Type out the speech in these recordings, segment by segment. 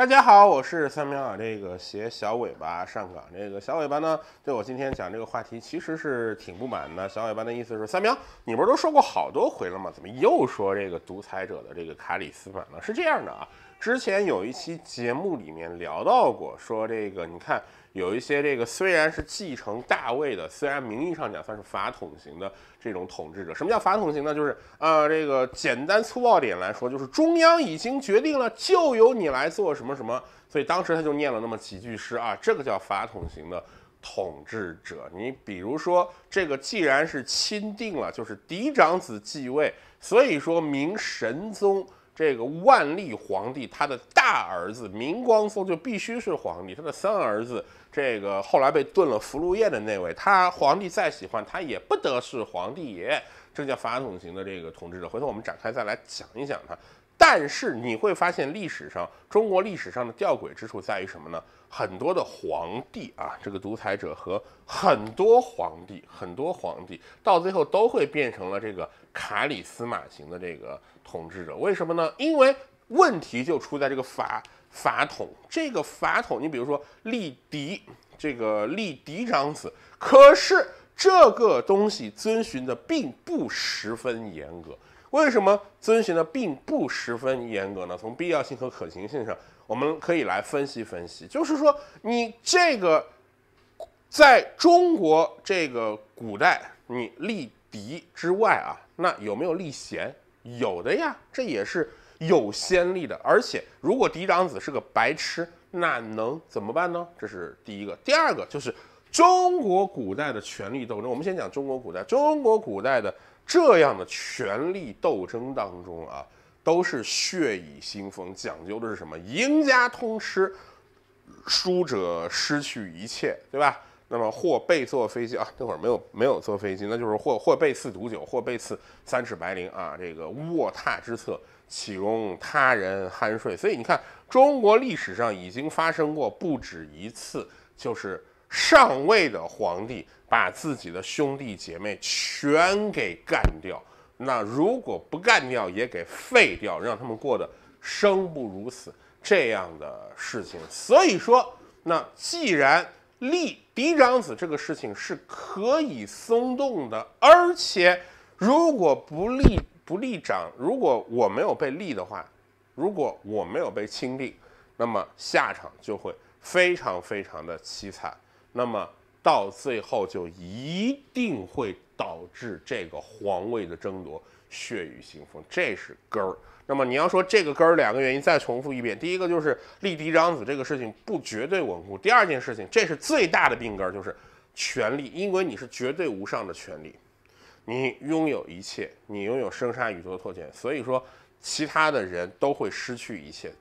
大家好，我是三秒。这个携小尾巴上岗，这个小尾巴呢，对我今天讲这个话题其实是挺不满的。小尾巴的意思是，三秒，你不是都说过好多回了吗？怎么又说这个独裁者的这个卡里斯本了？是这样的啊。之前有一期节目里面聊到过，说这个你看有一些这个虽然是继承大位的，虽然名义上讲算是法统型的这种统治者，什么叫法统型呢？就是呃这个简单粗暴点来说，就是中央已经决定了，就由你来做什么什么。所以当时他就念了那么几句诗啊，这个叫法统型的统治者。你比如说这个既然是钦定了，就是嫡长子继位，所以说明神宗。这个万历皇帝，他的大儿子明光宗就必须是皇帝，他的三儿子，这个后来被炖了俘虏宴的那位，他皇帝再喜欢他也不得是皇帝爷，这叫法统型的这个统治者。回头我们展开再来讲一讲他。但是你会发现，历史上中国历史上的吊诡之处在于什么呢？很多的皇帝啊，这个独裁者和很多皇帝，很多皇帝到最后都会变成了这个卡里斯马型的这个统治者。为什么呢？因为问题就出在这个法法统，这个法统，你比如说立嫡，这个立嫡长子，可是这个东西遵循的并不十分严格。为什么遵循的并不十分严格呢？从必要性和可行性上，我们可以来分析分析。就是说，你这个在中国这个古代，你立嫡之外啊，那有没有立贤？有的呀，这也是有先例的。而且，如果嫡长子是个白痴，那能怎么办呢？这是第一个。第二个就是。中国古代的权力斗争，我们先讲中国古代。中国古代的这样的权力斗争当中啊，都是血雨腥风，讲究的是什么？赢家通吃，输者失去一切，对吧？那么或被坐飞机啊，那会儿没有没有坐飞机，那就是或或被赐毒酒，或被赐三尺白绫啊。这个卧榻之侧岂容他人酣睡？所以你看，中国历史上已经发生过不止一次，就是。上位的皇帝把自己的兄弟姐妹全给干掉，那如果不干掉也给废掉，让他们过得生不如死这样的事情。所以说，那既然立嫡长子这个事情是可以松动的，而且如果不立不立长，如果我没有被立的话，如果我没有被钦定，那么下场就会非常非常的凄惨。那么到最后，就一定会导致这个皇位的争夺血雨腥风，这是根儿。那么你要说这个根儿，两个原因，再重复一遍：第一个就是立嫡长子这个事情不绝对稳固；第二件事情，这是最大的病根，就是权力，因为你是绝对无上的权力，你拥有一切，你拥有生杀予夺的特权，所以说其他的人都会失去一切。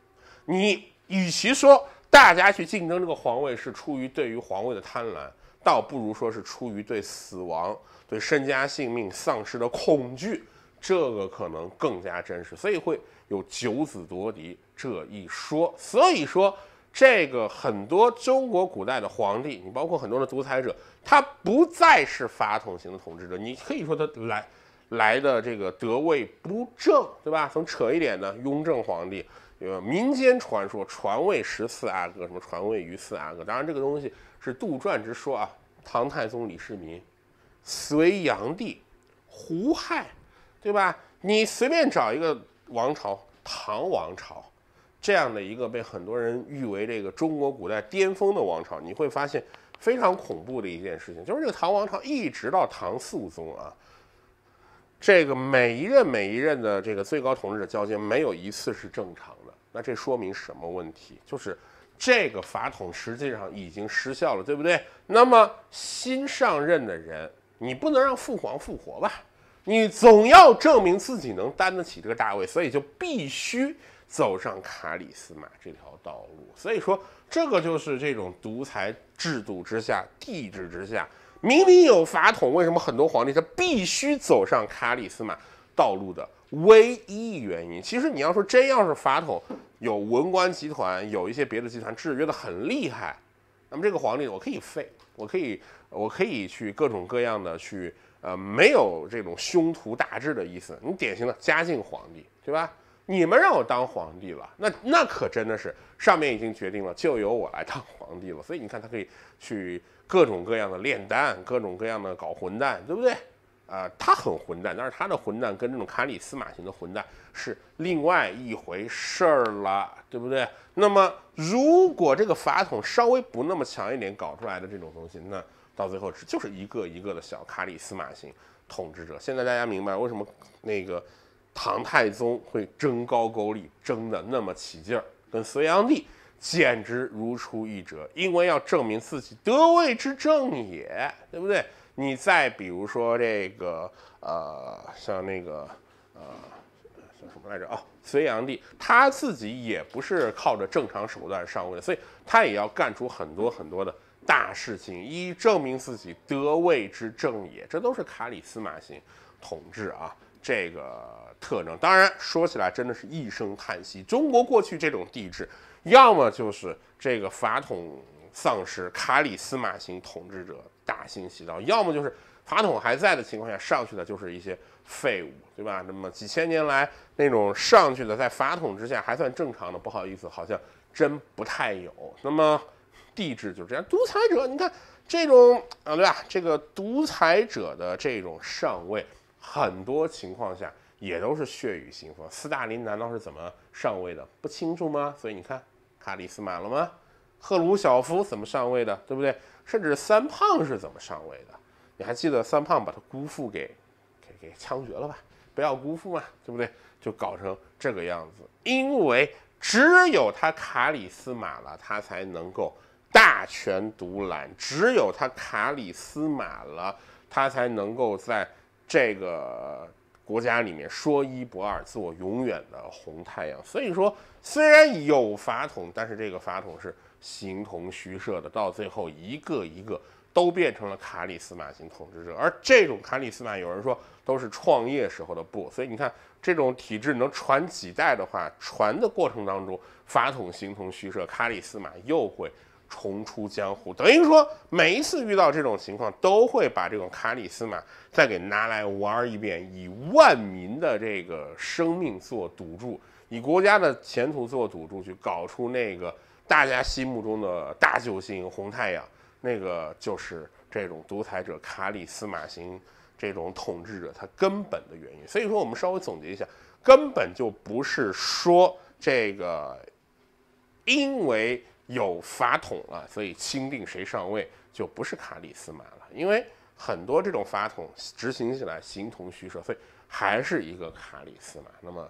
你与其说，大家去竞争这个皇位是出于对于皇位的贪婪，倒不如说是出于对死亡、对身家性命丧失的恐惧，这个可能更加真实，所以会有九子夺嫡这一说。所以说，这个很多中国古代的皇帝，你包括很多的独裁者，他不再是法统型的统治者，你可以说他来来的这个得位不正，对吧？从扯一点呢，雍正皇帝。有民间传说传位十四阿哥，什么传位于四阿哥？当然，这个东西是杜撰之说啊。唐太宗李世民、隋炀帝、胡亥，对吧？你随便找一个王朝，唐王朝这样的一个被很多人誉为这个中国古代巅峰的王朝，你会发现非常恐怖的一件事情，就是这个唐王朝一直到唐肃宗啊，这个每一任每一任的这个最高统治者交接，没有一次是正常。那这说明什么问题？就是这个法统实际上已经失效了，对不对？那么新上任的人，你不能让父皇复活吧？你总要证明自己能担得起这个大位，所以就必须走上卡里斯玛这条道路。所以说，这个就是这种独裁制度之下、帝制之下，明明有法统，为什么很多皇帝他必须走上卡里斯玛道路的唯一原因？其实你要说真要是法统。有文官集团，有一些别的集团制约的很厉害，那么这个皇帝我可以废，我可以，我可以去各种各样的去，呃，没有这种胸图大志的意思。你典型的嘉靖皇帝，对吧？你们让我当皇帝了，那那可真的是上面已经决定了，就由我来当皇帝了。所以你看他可以去各种各样的炼丹，各种各样的搞混蛋，对不对？啊，他很混蛋，但是他的混蛋跟这种卡里斯马型的混蛋是另外一回事儿了，对不对？那么如果这个法统稍微不那么强一点，搞出来的这种东西，那到最后是就是一个一个的小卡里斯马型统治者。现在大家明白为什么那个唐太宗会争高句丽，争的那么起劲儿，跟隋炀帝简直如出一辙，因为要证明自己得位之正也，对不对？你再比如说这个，呃，像那个，呃，叫什么来着？哦，隋炀帝他自己也不是靠着正常手段上位，所以他也要干出很多很多的大事情，以证明自己得位之正也。这都是卡里斯马型统治啊，这个特征。当然说起来，真的是一声叹息。中国过去这种帝制，要么就是这个法统丧失，卡里斯马型统治者。大兴其道，要么就是法统还在的情况下上去的，就是一些废物，对吧？那么几千年来那种上去的，在法统之下还算正常的，不好意思，好像真不太有。那么帝制就是这样，独裁者，你看这种啊，对吧？这个独裁者的这种上位，很多情况下也都是血雨腥风。斯大林难道是怎么上位的？不清楚吗？所以你看，卡里斯满了吗？赫鲁晓夫怎么上位的？对不对？甚至三胖是怎么上位的？你还记得三胖把他姑父给给给枪决了吧？不要姑父嘛，对不对？就搞成这个样子，因为只有他卡里斯马了，他才能够大权独揽；只有他卡里斯马了，他才能够在这个国家里面说一不二，做永远的红太阳。所以说，虽然有法统，但是这个法统是。形同虚设的，到最后一个一个都变成了卡里斯马型统治者，而这种卡里斯马，有人说都是创业时候的布，所以你看这种体制能传几代的话，传的过程当中，法统形同虚设，卡里斯马又会重出江湖，等于说每一次遇到这种情况，都会把这种卡里斯马再给拿来玩一遍，以万民的这个生命做赌注，以国家的前途做赌注，去搞出那个。大家心目中的大救星红太阳，那个就是这种独裁者卡里斯马型这种统治者，他根本的原因。所以说，我们稍微总结一下，根本就不是说这个，因为有法统了，所以钦定谁上位就不是卡里斯马了。因为很多这种法统执行起来形同虚设，所以还是一个卡里斯马。那么，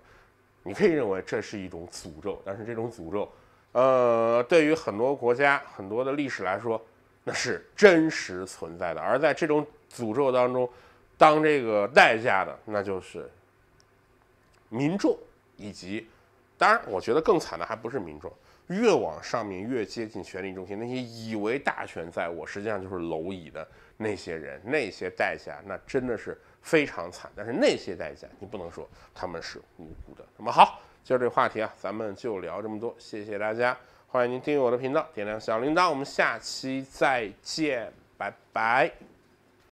你可以认为这是一种诅咒，但是这种诅咒。呃，对于很多国家、很多的历史来说，那是真实存在的。而在这种诅咒当中，当这个代价的，那就是民众以及，当然，我觉得更惨的还不是民众。越往上面越接近权力中心，那些以为大权在握，实际上就是蝼蚁的那些人，那些代价那真的是非常惨。但是那些代价，你不能说他们是无辜的。那么好。今儿这话题啊，咱们就聊这么多，谢谢大家！欢迎您订阅我的频道，点亮小铃铛，我们下期再见，拜拜。